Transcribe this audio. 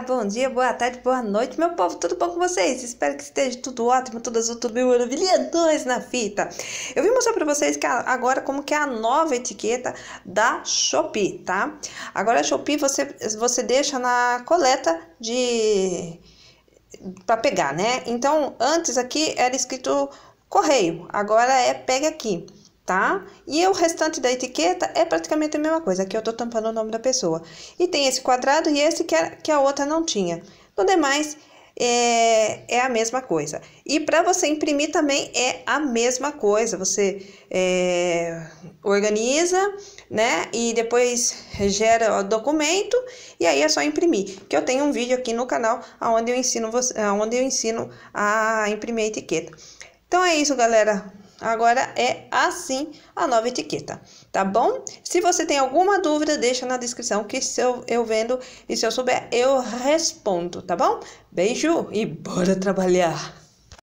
bom dia, boa tarde, boa noite, meu povo, tudo bom com vocês? Espero que esteja tudo ótimo, tudo azul, tudo mil maravilhadores na fita. Eu vim mostrar para vocês que agora como que é a nova etiqueta da Shopee, tá? Agora a Shopee você, você deixa na coleta de... para pegar, né? Então, antes aqui era escrito correio, agora é pega aqui tá? E o restante da etiqueta é praticamente a mesma coisa. Aqui eu tô tampando o nome da pessoa. E tem esse quadrado e esse que a, que a outra não tinha. No demais, é, é a mesma coisa. E para você imprimir também é a mesma coisa. Você é, organiza, né? E depois gera o documento e aí é só imprimir. Que eu tenho um vídeo aqui no canal onde eu ensino, você, onde eu ensino a imprimir a etiqueta. Então é isso, galera. Agora é assim a nova etiqueta, tá bom? Se você tem alguma dúvida, deixa na descrição que se eu, eu vendo e se eu souber, eu respondo, tá bom? Beijo e bora trabalhar!